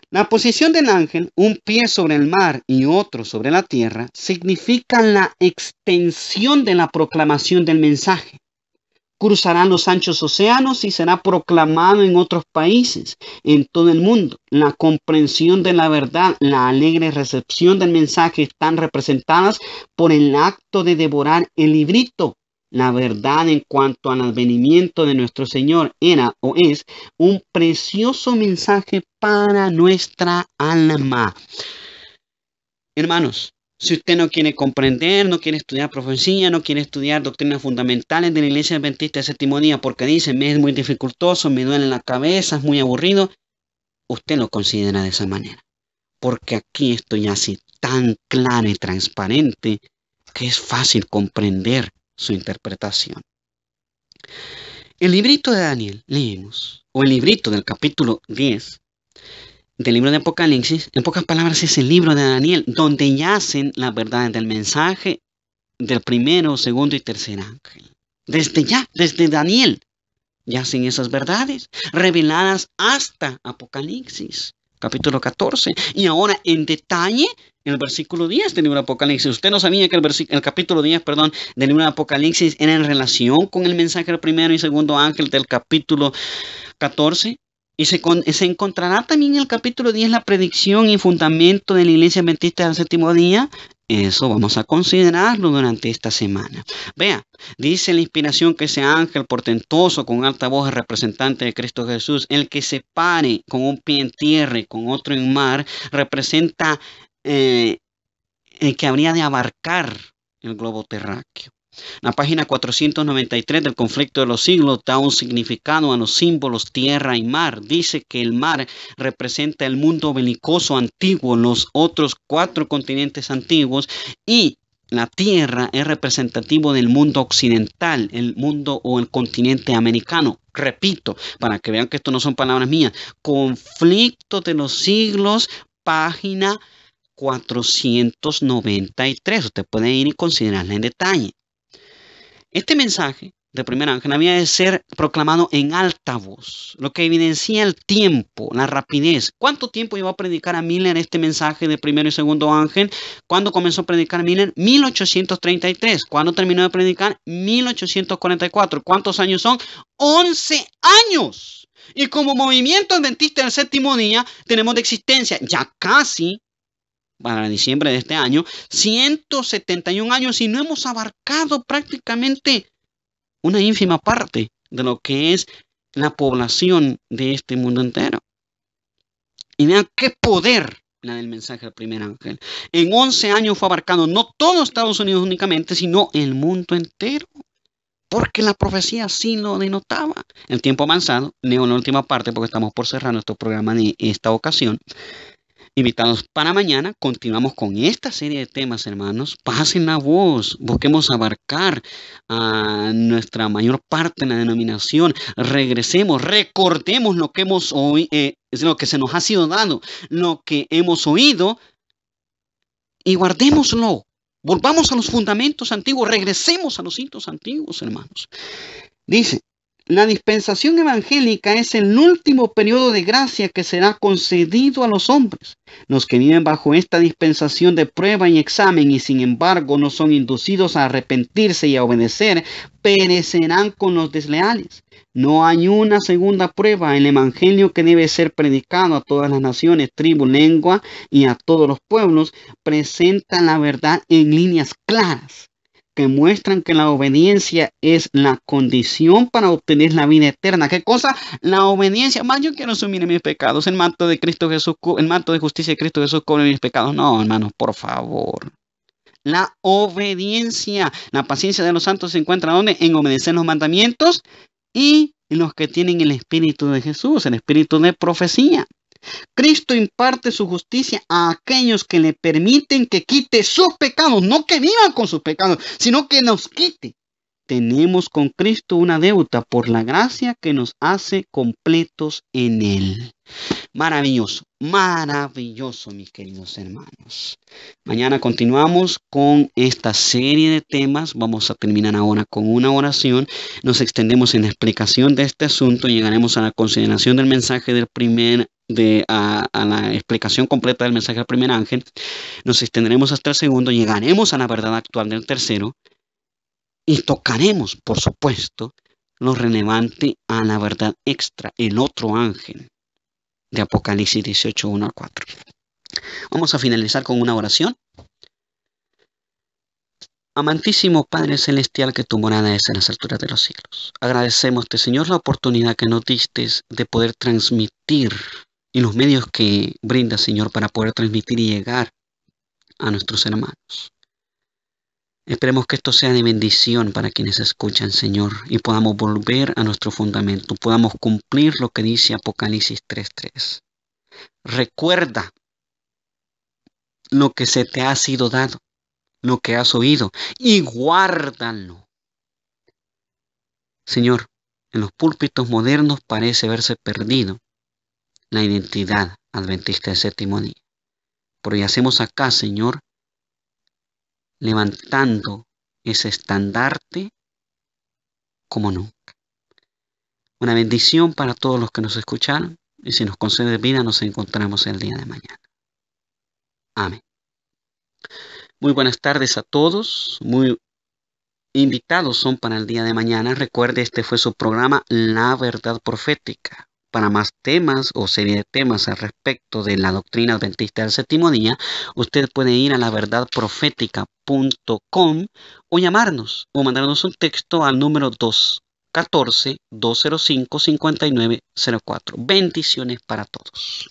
La posición del ángel, un pie sobre el mar y otro sobre la tierra, significa la extensión de la proclamación del mensaje cruzarán los anchos océanos y será proclamado en otros países, en todo el mundo. La comprensión de la verdad, la alegre recepción del mensaje están representadas por el acto de devorar el librito. La verdad en cuanto al advenimiento de nuestro Señor era o es un precioso mensaje para nuestra alma. Hermanos, si usted no quiere comprender, no quiere estudiar profecía, no quiere estudiar doctrinas fundamentales de la iglesia adventista de séptimo día porque dice, me es muy dificultoso, me duele la cabeza, es muy aburrido, usted lo considera de esa manera. Porque aquí estoy así tan clara y transparente que es fácil comprender su interpretación. El librito de Daniel, leemos, o el librito del capítulo 10, del libro de Apocalipsis, en pocas palabras es el libro de Daniel, donde yacen las verdades del mensaje del primero, segundo y tercer ángel. Desde ya, desde Daniel, yacen esas verdades reveladas hasta Apocalipsis, capítulo 14. Y ahora en detalle, en el versículo 10 del libro de Apocalipsis. Usted no sabía que el, el capítulo 10, perdón, del libro de Apocalipsis era en relación con el mensaje del primero y segundo ángel del capítulo 14. Y se, encontrará también en el capítulo 10 la predicción y fundamento de la Iglesia Adventista del séptimo día. Eso vamos a considerarlo durante esta semana. Vea, dice la inspiración que ese ángel portentoso con alta voz representante de Cristo Jesús, el que se pare con un pie en tierra y con otro en mar, representa eh, el que habría de abarcar el globo terráqueo la página 493 del conflicto de los siglos da un significado a los símbolos tierra y mar. Dice que el mar representa el mundo belicoso antiguo, los otros cuatro continentes antiguos y la tierra es representativo del mundo occidental, el mundo o el continente americano. Repito, para que vean que esto no son palabras mías, conflicto de los siglos, página 493. Usted puede ir y considerarla en detalle. Este mensaje de primer ángel había de ser proclamado en alta voz, lo que evidencia el tiempo, la rapidez. ¿Cuánto tiempo iba a predicar a Miller este mensaje de primero y segundo ángel? ¿Cuándo comenzó a predicar Miller? 1833. ¿Cuándo terminó de predicar? 1844. ¿Cuántos años son? 11 años. Y como movimiento adventista del séptimo día, tenemos de existencia ya casi para diciembre de este año, 171 años y no hemos abarcado prácticamente una ínfima parte de lo que es la población de este mundo entero. Y vean qué poder la del mensaje del primer ángel. En 11 años fue abarcado no todo Estados Unidos únicamente, sino el mundo entero. Porque la profecía así lo denotaba. El tiempo avanzado, leo la última parte porque estamos por cerrar nuestro programa en esta ocasión. Invitados para mañana, continuamos con esta serie de temas, hermanos. Pasen la voz, busquemos abarcar a nuestra mayor parte en la denominación. Regresemos, recordemos lo que hemos hoy, eh, es lo que se nos ha sido dado, lo que hemos oído y guardémoslo. Volvamos a los fundamentos antiguos, regresemos a los hitos antiguos, hermanos. Dice, la dispensación evangélica es el último periodo de gracia que será concedido a los hombres. Los que viven bajo esta dispensación de prueba y examen y sin embargo no son inducidos a arrepentirse y a obedecer, perecerán con los desleales. No hay una segunda prueba. El Evangelio que debe ser predicado a todas las naciones, tribu, lengua y a todos los pueblos presenta la verdad en líneas claras que muestran que la obediencia es la condición para obtener la vida eterna. ¿Qué cosa? La obediencia. Más yo quiero asumir mis pecados. El manto de Cristo Jesús, el manto de justicia de Cristo Jesús cubre mis pecados. No, hermanos, por favor. La obediencia. La paciencia de los santos se encuentra ¿dónde? En obedecer los mandamientos y en los que tienen el espíritu de Jesús, el espíritu de profecía. Cristo imparte su justicia a aquellos que le permiten que quite sus pecados, no que vivan con sus pecados, sino que nos quite. Tenemos con Cristo una deuda por la gracia que nos hace completos en Él. Maravilloso, maravilloso, mis queridos hermanos. Mañana continuamos con esta serie de temas. Vamos a terminar ahora con una oración. Nos extendemos en la explicación de este asunto y llegaremos a la consideración del mensaje del primer de, a, la explicación completa del mensaje del primer ángel, nos extenderemos hasta el segundo, llegaremos a la verdad actual del tercero y tocaremos, por supuesto, lo relevante a la verdad extra, el otro ángel de Apocalipsis 18, 1 4. Vamos a finalizar con una oración. Amantísimo Padre Celestial, que tu morada es en las alturas de los cielos. Agradecemos, este Señor, la oportunidad que nos diste de poder transmitir y los medios que brinda, Señor, para poder transmitir y llegar a nuestros hermanos. Esperemos que esto sea de bendición para quienes escuchan, Señor, y podamos volver a nuestro fundamento, podamos cumplir lo que dice Apocalipsis 3.3. Recuerda lo que se te ha sido dado, lo que has oído, y guárdalo. Señor, en los púlpitos modernos parece verse perdido la identidad adventista del séptimo día. ya hacemos acá, Señor, levantando ese estandarte como nunca. Una bendición para todos los que nos escucharon y si nos concede vida nos encontramos el día de mañana. Amén. Muy buenas tardes a todos, muy invitados son para el día de mañana. Recuerde, este fue su programa La Verdad Profética para más temas o serie de temas al respecto de la doctrina adventista del séptimo día, usted puede ir a laverdadprofética.com o llamarnos o mandarnos un texto al número 214-205-5904. Bendiciones para todos.